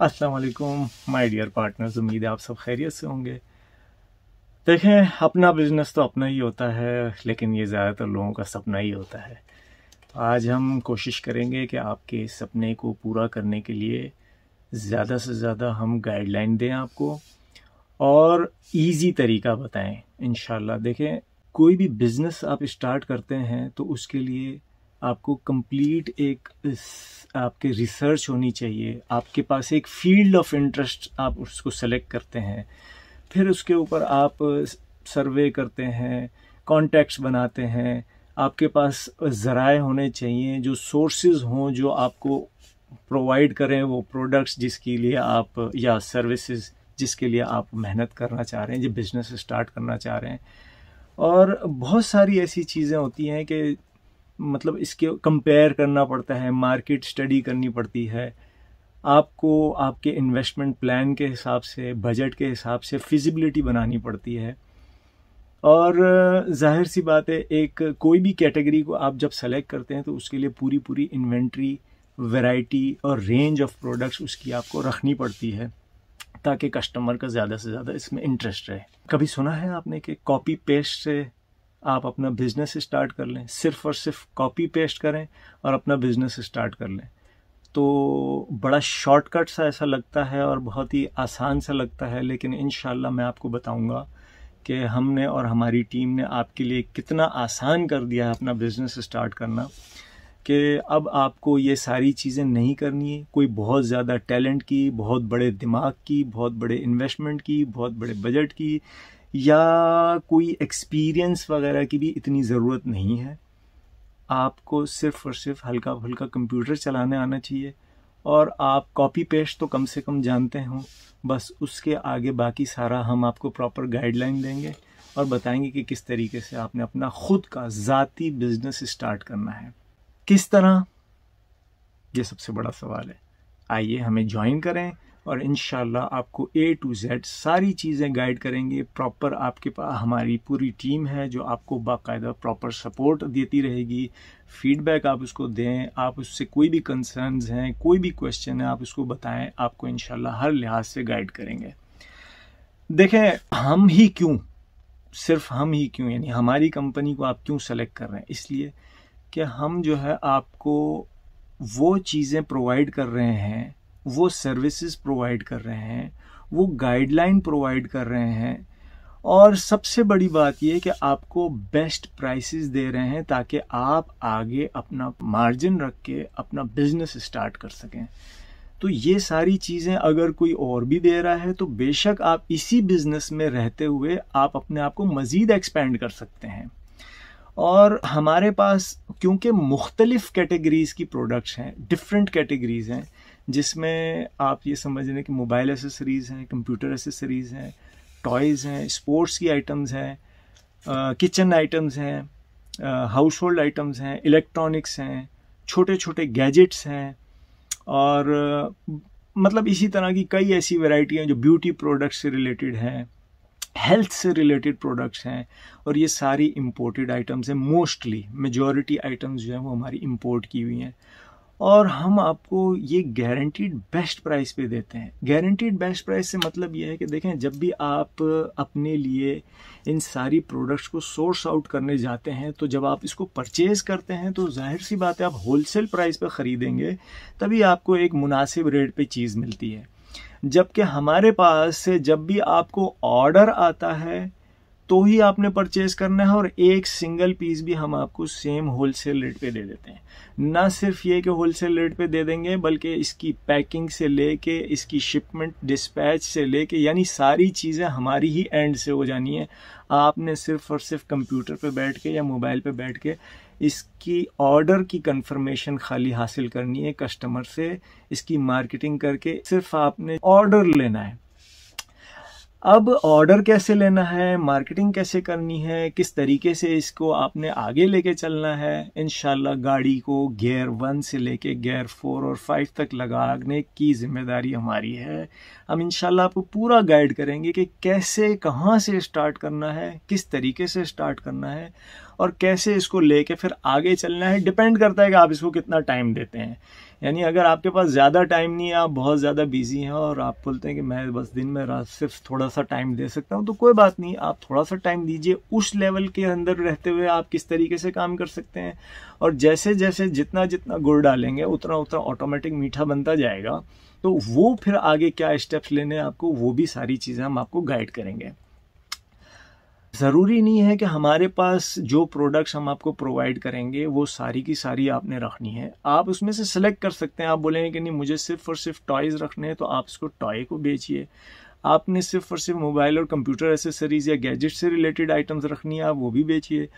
असलकुम my dear partners उम्मीद है आप सब खैरियत से होंगे देखें अपना बिजनेस तो अपना ही होता है लेकिन ये ज़्यादातर लोगों का सपना ही होता है तो आज हम कोशिश करेंगे कि आपके सपने को पूरा करने के लिए ज़्यादा से ज़्यादा हम गाइडलाइन दें आपको और इजी तरीका बताएं इन देखें कोई भी बिजनेस आप स्टार्ट करते हैं तो उसके लिए आपको कंप्लीट एक आपके रिसर्च होनी चाहिए आपके पास एक फील्ड ऑफ इंटरेस्ट आप उसको सेलेक्ट करते हैं फिर उसके ऊपर आप सर्वे करते हैं कॉन्टैक्ट्स बनाते हैं आपके पास ज़राए होने चाहिए जो सोर्सेज हों जो आपको प्रोवाइड करें वो प्रोडक्ट्स जिसके लिए आप या सर्विसेज जिसके लिए आप मेहनत करना चाह रहे हैं जो बिज़नेस स्टार्ट करना चाह रहे हैं और बहुत सारी ऐसी चीज़ें होती हैं कि मतलब इसके कंपेयर करना पड़ता है मार्केट स्टडी करनी पड़ती है आपको आपके इन्वेस्टमेंट प्लान के हिसाब से बजट के हिसाब से फिजिबिलिटी बनानी पड़ती है और जाहिर सी बात है एक कोई भी कैटेगरी को आप जब सेलेक्ट करते हैं तो उसके लिए पूरी पूरी इन्वेंट्री वैरायटी और रेंज ऑफ प्रोडक्ट्स उसकी आपको रखनी पड़ती है ताकि कस्टमर का ज़्यादा से ज़्यादा इसमें इंटरेस्ट रहे कभी सुना है आपने कि कॉपी पेस्ट से आप अपना बिजनेस स्टार्ट कर लें सिर्फ और सिर्फ कॉपी पेस्ट करें और अपना बिजनेस स्टार्ट कर लें तो बड़ा शॉर्टकट सा ऐसा लगता है और बहुत ही आसान सा लगता है लेकिन इन मैं आपको बताऊँगा कि हमने और हमारी टीम ने आपके लिए कितना आसान कर दिया है अपना बिज़नेस स्टार्ट करना कि अब आपको ये सारी चीज़ें नहीं करनी है कोई बहुत ज़्यादा टैलेंट की बहुत बड़े दिमाग की बहुत बड़े इन्वेस्टमेंट की बहुत बड़े बजट की या कोई एक्सपीरियंस वगैरह की भी इतनी ज़रूरत नहीं है आपको सिर्फ और सिर्फ हल्का फुल्का कंप्यूटर चलाने आना चाहिए और आप कॉपी पेस्ट तो कम से कम जानते हों बस उसके आगे बाकी सारा हम आपको प्रॉपर गाइडलाइन देंगे और बताएंगे कि किस तरीके से आपने अपना ख़ुद का ज़ाती बिज़नेस स्टार्ट करना है किस तरह ये सबसे बड़ा सवाल है आइए हमें ज्वाइन करें और इन आपको ए टू जेड सारी चीज़ें गाइड करेंगे प्रॉपर आपके पास हमारी पूरी टीम है जो आपको बाकायदा प्रॉपर सपोर्ट देती रहेगी फीडबैक आप उसको दें आप उससे कोई भी कंसर्न्स हैं कोई भी क्वेश्चन है आप उसको बताएं आपको इन हर लिहाज से गाइड करेंगे देखें हम ही क्यों सिर्फ हम ही क्यों यानी हमारी कंपनी को आप क्यों सेलेक्ट कर रहे हैं इसलिए कि हम जो है आपको वो चीज़ें प्रोवाइड कर रहे हैं वो सर्विसेज प्रोवाइड कर रहे हैं वो गाइडलाइन प्रोवाइड कर रहे हैं और सबसे बड़ी बात यह कि आपको बेस्ट प्राइसेस दे रहे हैं ताकि आप आगे अपना मार्जिन रख के अपना बिजनेस स्टार्ट कर सकें तो ये सारी चीज़ें अगर कोई और भी दे रहा है तो बेशक आप इसी बिजनेस में रहते हुए आप अपने आप को मज़ीद एक्सपेंड कर सकते हैं और हमारे पास क्योंकि मुख्तलिफ़ कैटेगरीज़ की प्रोडक्ट्स हैं डिफरेंट कैटेगरीज़ हैं जिसमें आप ये समझ लें कि मोबाइल एसेसरीज़ हैं कंप्यूटर एसेसरीज़ हैं टॉयज़ हैं स्पोर्ट्स की आइटम्स हैं किचन आइटम्स हैं हाउस होल्ड आइटम्स हैं इलेक्ट्रॉनिक्स हैं छोटे छोटे गैजेट्स हैं और मतलब इसी तरह की कई ऐसी वैरायटी हैं जो ब्यूटी प्रोडक्ट्स से रिलेटेड हैं हेल्थ से रिलेटेड प्रोडक्ट्स हैं और ये सारी इम्पोर्टेड आइटम्स हैं मोस्टली मेजॉरिटी आइटम्स जो हैं वो हमारी इम्पोर्ट की हुई हैं और हम आपको ये गारंटीड बेस्ट प्राइस पे देते हैं गारंटीड बेस्ट प्राइस से मतलब ये है कि देखें जब भी आप अपने लिए इन सारी प्रोडक्ट्स को सोर्स आउट करने जाते हैं तो जब आप इसको परचेज़ करते हैं तो जाहिर सी बात है आप होलसेल प्राइस पर ख़रीदेंगे तभी आपको एक मुनासिब रेट पे चीज़ मिलती है जबकि हमारे पास से जब भी आपको ऑर्डर आता है तो ही आपने परचेज करना है और एक सिंगल पीस भी हम आपको सेम होलसेल रेट पे दे देते हैं ना सिर्फ ये कि होलसेल रेट पे दे देंगे बल्कि इसकी पैकिंग से लेके इसकी शिपमेंट डिस्पैच से लेके यानी सारी चीज़ें हमारी ही एंड से हो जानी है आपने सिर्फ और सिर्फ कंप्यूटर पे बैठ के या मोबाइल पे बैठ के इसकी ऑर्डर की कंफर्मेशन खाली हासिल करनी है कस्टमर से इसकी मार्केटिंग करके सिर्फ आपने ऑर्डर लेना है अब ऑर्डर कैसे लेना है मार्केटिंग कैसे करनी है किस तरीके से इसको आपने आगे लेके चलना है इन गाड़ी को गेयर वन से लेके गेयर फोर और फाइव तक लगाने की जिम्मेदारी हमारी है हम इन आपको पूरा गाइड करेंगे कि कैसे कहाँ से स्टार्ट करना है किस तरीके से स्टार्ट करना है और कैसे इसको लेके फिर आगे चलना है डिपेंड करता है कि आप इसको कितना टाइम देते हैं यानी अगर आपके पास ज़्यादा टाइम नहीं है आप बहुत ज़्यादा बिजी हैं और आप बोलते हैं कि मैं बस दिन में रात सिर्फ थोड़ा सा टाइम दे सकता हूँ तो कोई बात नहीं आप थोड़ा सा टाइम दीजिए उस लेवल के अंदर रहते हुए आप किस तरीके से काम कर सकते हैं और जैसे जैसे जितना जितना गुड़ डालेंगे उतना उतना ऑटोमेटिक मीठा बनता जाएगा तो वो फिर आगे क्या स्टेप्स लेने आपको वो भी सारी चीज़ें हम आपको गाइड करेंगे ज़रूरी नहीं है कि हमारे पास जो प्रोडक्ट्स हम आपको प्रोवाइड करेंगे वो सारी की सारी आपने रखनी है आप उसमें से सेलेक्ट कर सकते हैं आप बोलेंगे कि नहीं मुझे सिर्फ और सिर्फ टॉयज़ रखने हैं तो आप इसको टॉय को बेचिए आपने सिर्फ और सिर्फ मोबाइल और कंप्यूटर एसेसरीज़ या गैजेट से रिलेटेड आइटम्स रखनी है आप वो भी बेचिए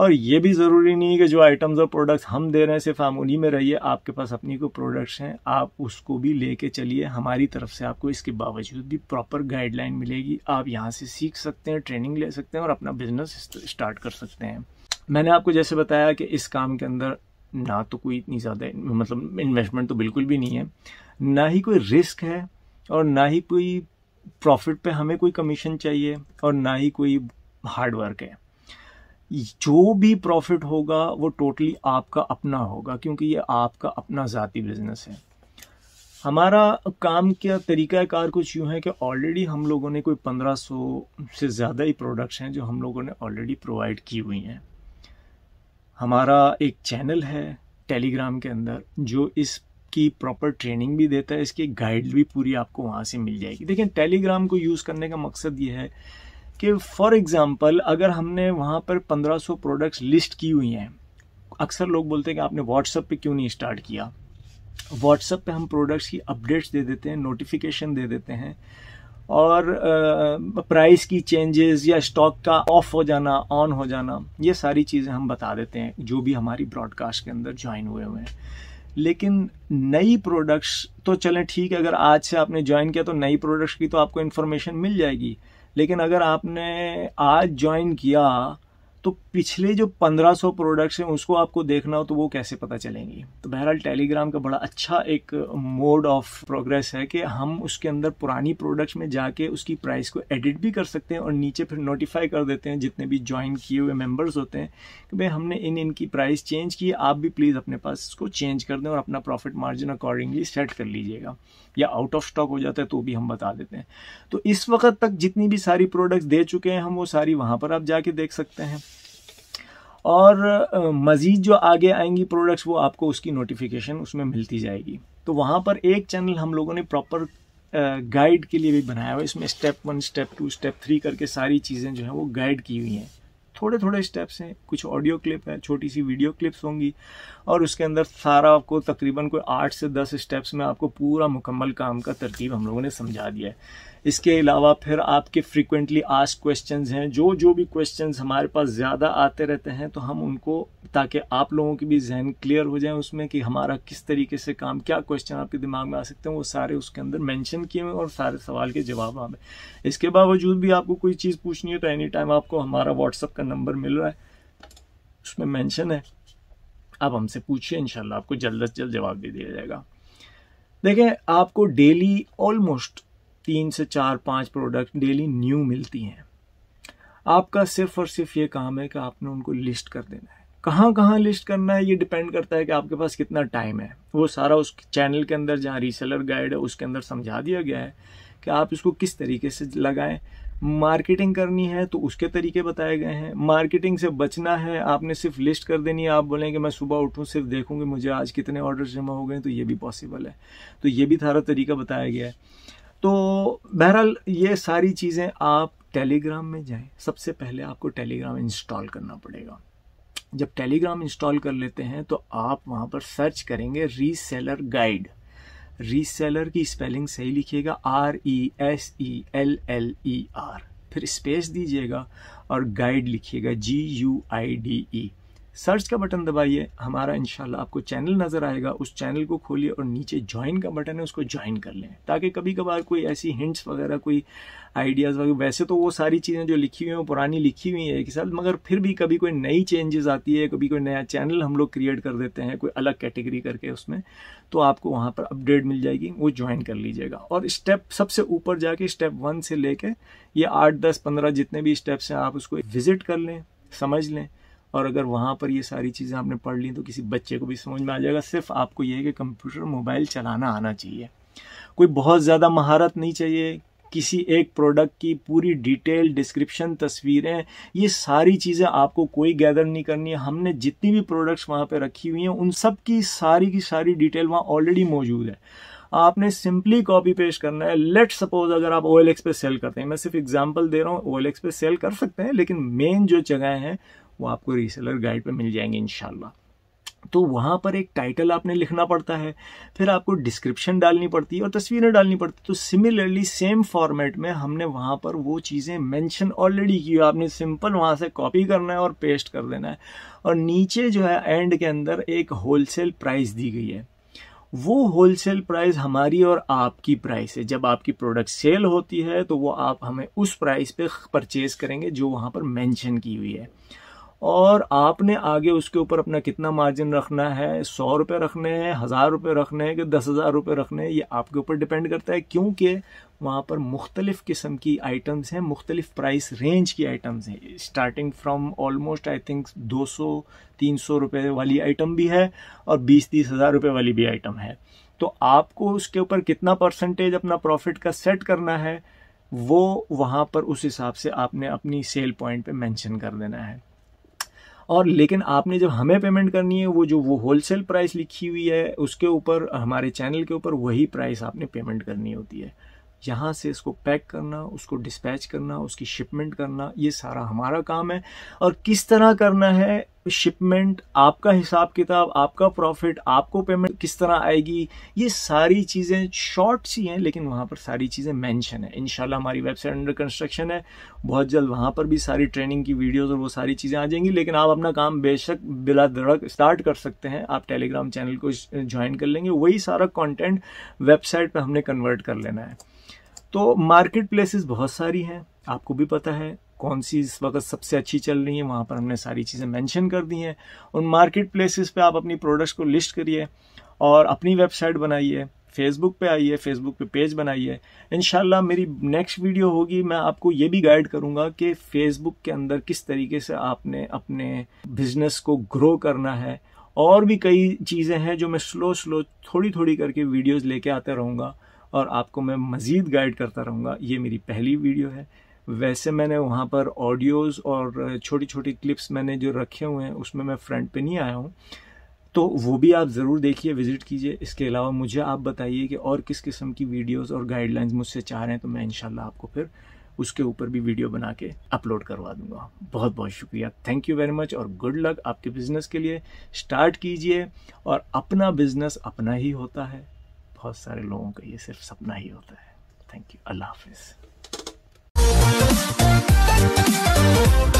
और ये भी ज़रूरी नहीं है कि जो आइटम्स और प्रोडक्ट्स हम दे रहे हैं सिर्फ आम उन्हीं में रहिए आपके पास अपनी कोई प्रोडक्ट्स हैं आप उसको भी लेके चलिए हमारी तरफ से आपको इसके बावजूद भी प्रॉपर गाइडलाइन मिलेगी आप यहाँ से सीख सकते हैं ट्रेनिंग ले सकते हैं और अपना बिजनेस स्टार्ट कर सकते हैं मैंने आपको जैसे बताया कि इस काम के अंदर ना तो कोई इतनी ज़्यादा मतलब इन्वेस्टमेंट तो बिल्कुल भी नहीं है ना ही कोई रिस्क है और ना ही कोई प्रॉफिट पे हमें कोई कमीशन चाहिए और ना ही कोई हार्ड वर्क है जो भी प्रॉफिट होगा वो टोटली आपका अपना होगा क्योंकि ये आपका अपना ज़ाती बिजनेस है हमारा काम क्या तरीक़ाकार कुछ यूँ है कि ऑलरेडी हम लोगों ने कोई 1500 से ज़्यादा ही प्रोडक्ट्स हैं जो हम लोगों ने ऑलरेडी प्रोवाइड की हुई हैं हमारा एक चैनल है टेलीग्राम के अंदर जो इस की प्रॉपर ट्रेनिंग भी देता है इसकी गाइड भी पूरी आपको वहाँ से मिल जाएगी देखिए टेलीग्राम को यूज़ करने का मकसद ये है कि फॉर एग्ज़ाम्पल अगर हमने वहाँ पर 1500 प्रोडक्ट्स लिस्ट की हुई हैं अक्सर लोग बोलते हैं कि आपने व्हाट्सअप पे क्यों नहीं स्टार्ट किया व्हाट्सअप पे हम प्रोडक्ट्स की अपडेट्स दे देते हैं नोटिफिकेशन दे देते हैं और प्राइस की चेंजेस या स्टॉक का ऑफ हो जाना ऑन हो जाना ये सारी चीज़ें हम बता देते हैं जो भी हमारी ब्रॉडकास्ट के अंदर ज्वाइन हुए हुए हैं लेकिन नई प्रोडक्ट्स तो चलें ठीक है अगर आज से आपने ज्वाइन किया तो नई प्रोडक्ट्स की तो आपको इन्फॉर्मेशन मिल जाएगी लेकिन अगर आपने आज ज्वाइन किया तो पिछले जो 1500 प्रोडक्ट्स हैं उसको आपको देखना हो तो वो कैसे पता चलेंगी तो बहरहाल टेलीग्राम का बड़ा अच्छा एक मोड ऑफ प्रोग्रेस है कि हम उसके अंदर पुरानी प्रोडक्ट्स में जाके उसकी प्राइस को एडिट भी कर सकते हैं और नीचे फिर नोटिफाई कर देते हैं जितने भी ज्वाइन किए हुए मेम्बर्स होते हैं कि भाई हमने इन इनकी प्राइस चेंज की आप भी प्लीज़ अपने पास इसको चेंज कर दें और अपना प्रॉफिट मार्जिन अकॉर्डिंगली सेट कर लीजिएगा या आउट ऑफ स्टॉक हो जाता है तो भी हम बता देते हैं तो इस वक्त तक जितनी भी सारी प्रोडक्ट्स दे चुके हैं हम वो सारी वहाँ पर आप जाके देख सकते हैं और मज़ीद जो आगे आएंगी प्रोडक्ट्स वो आपको उसकी नोटिफिकेशन उसमें मिलती जाएगी तो वहाँ पर एक चैनल हम लोगों ने प्रॉपर गाइड के लिए भी बनाया हुआ है इसमें step one step two step three करके सारी चीज़ें जो हैं वो गाइड की हुई हैं थोड़े थोड़े स्टेप्स हैं कुछ ऑडियो क्लिप है छोटी सी वीडियो क्लिप्स होंगी और उसके अंदर सारा आपको तकरीबन कोई आठ से दस स्टेप्स में आपको पूरा मुकम्मल काम का तरतीब हम लोगों ने समझा दिया है इसके अलावा फिर आपके फ्रीक्वेंटली आस्क क्वेश्चंस हैं जो जो भी क्वेश्चंस हमारे पास ज़्यादा आते रहते हैं तो हम उनको ताकि आप लोगों की भी जहन क्लियर हो जाए उसमें कि हमारा किस तरीके से काम क्या क्वेश्चन आपके दिमाग में आ सकते हैं वो सारे उसके अंदर मेंशन किए हुए और सारे सवाल के जवाब आ इसके बावजूद भी आपको कोई चीज़ पूछनी है तो एनी टाइम आपको हमारा व्हाट्सअप का नंबर मिल रहा है उसमें मैंशन है आप हमसे पूछिए इनशाला आपको जल्द अज जल्द जवाब दे दिया जाएगा देखें आपको डेली ऑलमोस्ट तीन से चार पांच प्रोडक्ट डेली न्यू मिलती हैं आपका सिर्फ और सिर्फ ये काम है कि आपने उनको लिस्ट कर देना है कहाँ कहाँ लिस्ट करना है ये डिपेंड करता है कि आपके पास कितना टाइम है वो सारा उस चैनल के अंदर जहाँ रीसेलर गाइड है उसके अंदर समझा दिया गया है कि आप इसको किस तरीके से लगाएं मार्केटिंग करनी है तो उसके तरीके बताए गए हैं मार्केटिंग से बचना है आपने सिर्फ लिस्ट कर देनी है आप बोलें कि मैं सुबह उठूँ सिर्फ देखूँगी मुझे आज कितने ऑर्डर जमा हो गए तो ये भी पॉसिबल है तो ये भी सारा तरीका बताया गया है तो बहरहाल ये सारी चीज़ें आप टेलीग्राम में जाएं सबसे पहले आपको टेलीग्राम इंस्टॉल करना पड़ेगा जब टेलीग्राम इंस्टॉल कर लेते हैं तो आप वहाँ पर सर्च करेंगे रीसेलर गाइड रीसेलर की स्पेलिंग सही लिखिएगा R E S E L L E R फिर स्पेस दीजिएगा और गाइड लिखिएगा G U I D E search का बटन दबाइए हमारा इंशाल्लाह आपको चैनल नज़र आएगा उस चैनल को खोलिए और नीचे ज्वाइन का बटन है उसको ज्वाइन कर लें ताकि कभी कभार कोई ऐसी हिंट्स वगैरह कोई आइडियाज़ वगैरह वैसे तो वो सारी चीज़ें जो लिखी हुई हैं पुरानी लिखी हुई हैं एक साथ मगर फिर भी कभी कोई नई चेंजेस आती है कभी कोई नया चैनल हम लोग क्रिएट कर देते हैं कोई अलग कैटेगरी करके उसमें तो आपको वहाँ पर अपडेट मिल जाएगी वो ज्वाइन कर लीजिएगा और स्टेप सबसे ऊपर जाके स्टेप वन से लेके ये आठ दस पंद्रह जितने भी स्टेप्स हैं आप उसको विजिट कर लें समझ लें और अगर वहाँ पर ये सारी चीज़ें आपने पढ़ ली तो किसी बच्चे को भी समझ में आ जाएगा सिर्फ आपको ये है कि कंप्यूटर मोबाइल चलाना आना चाहिए कोई बहुत ज़्यादा महारत नहीं चाहिए किसी एक प्रोडक्ट की पूरी डिटेल डिस्क्रिप्शन तस्वीरें ये सारी चीज़ें आपको कोई गैदर नहीं करनी है हमने जितनी भी प्रोडक्ट्स वहाँ पे रखी हुई हैं उन सब की सारी की सारी डिटेल वहाँ ऑलरेडी मौजूद है आपने सिंपली कॉपी पेश करना है लेट सपोज अगर आप ओ पे सेल करते हैं मैं सिर्फ एग्जाम्पल दे रहा हूँ ओ पे सेल कर सकते हैं लेकिन मेन जो जगह हैं वो आपको रीसेलर गाइड पर मिल जाएंगे इन तो वहाँ पर एक टाइटल आपने लिखना पड़ता है फिर आपको डिस्क्रिप्शन डालनी पड़ती है और तस्वीरें डालनी पड़ती तो सिमिलरली सेम फॉर्मेट में हमने वहाँ पर वो चीज़ें मेंशन ऑलरेडी की आपने सिंपल वहाँ से कॉपी करना है और पेस्ट कर देना है और नीचे जो है एंड के अंदर एक होलसेल प्राइस दी गई है वो होलसेल प्राइस हमारी और आपकी प्राइस है जब आपकी प्रोडक्ट सेल होती है तो वो आप हमें उस प्राइस पे परचेज करेंगे जो वहाँ पर मैंशन की हुई है और आपने आगे उसके ऊपर अपना कितना मार्जिन रखना है सौ रुपये रखने हैं हज़ार रुपये रखने हैं कि दस हज़ार रुपये रखने हैं ये आपके ऊपर डिपेंड करता है क्योंकि वहाँ पर मुख्तलिफ़ किस्म की आइटम्स हैं मुख्तलिफ़ प्राइस रेंज की आइटम्स हैं starting from almost I think दो सौ तीन सौ रुपये वाली आइटम भी है और बीस तीस हज़ार रुपये वाली भी आइटम है तो आपको उसके ऊपर कितना परसेंटेज अपना प्रॉफिट का सेट करना है वो वहाँ पर उस हिसाब से आपने अपनी सेल पॉइंट पे मेंशन कर देना है और लेकिन आपने जब हमें पेमेंट करनी है वो जो वो होलसेल प्राइस लिखी हुई है उसके ऊपर हमारे चैनल के ऊपर वही प्राइस आपने पेमेंट करनी होती है यहाँ से इसको पैक करना उसको डिस्पैच करना उसकी शिपमेंट करना ये सारा हमारा काम है और किस तरह करना है शिपमेंट आपका हिसाब किताब आपका प्रॉफिट आपको पेमेंट किस तरह आएगी ये सारी चीज़ें शॉर्ट सी हैं लेकिन वहाँ पर सारी चीज़ें मेंशन है इनशाला हमारी वेबसाइट अंडर कंस्ट्रक्शन है बहुत जल्द वहाँ पर भी सारी ट्रेनिंग की वीडियोस और वो सारी चीज़ें आ जाएंगी लेकिन आप अपना काम बेशक बिला धड़क स्टार्ट कर सकते हैं आप टेलीग्राम चैनल को ज्वाइन कर लेंगे वही सारा कॉन्टेंट वेबसाइट पर हमने कन्वर्ट कर लेना है तो मार्केट प्लेसेस बहुत सारी हैं आपको भी पता है कौन सी इस वक्त सबसे अच्छी चल रही है वहाँ पर हमने सारी चीज़ें मेंशन कर दी हैं उन मार्केट प्लेसेस पे आप अपनी प्रोडक्ट्स को लिस्ट करिए और अपनी वेबसाइट बनाइए फेसबुक पे आइए फेसबुक पे पेज बनाइए इन मेरी नेक्स्ट वीडियो होगी मैं आपको ये भी गाइड करूँगा कि फेसबुक के अंदर किस तरीके से आपने अपने बिजनेस को ग्रो करना है और भी कई चीज़ें हैं जो मैं स्लो स्लो थोड़ी थोड़ी करके वीडियोज़ लेके आता रहूँगा और आपको मैं मज़ीद गाइड करता रहूँगा ये मेरी पहली वीडियो है वैसे मैंने वहाँ पर ऑडियोज़ और छोटी छोटी क्लिप्स मैंने जो रखे हुए हैं उसमें मैं फ्रंट पे नहीं आया हूँ तो वो भी आप ज़रूर देखिए विज़िट कीजिए इसके अलावा मुझे आप बताइए कि और किस किस्म की वीडियोस और गाइडलाइंस मुझसे चाह रहे हैं तो मैं इनशाला आपको फिर उसके ऊपर भी वीडियो बना के अपलोड करवा दूंगा बहुत बहुत शुक्रिया थैंक यू वेरी मच और गुड लक आपके बिज़नेस के लिए स्टार्ट कीजिए और अपना बिज़नेस अपना ही होता है बहुत सारे लोगों का ये सिर्फ सपना ही होता है थैंक यू अल्लाह हाफिज़ ¡Cuál es el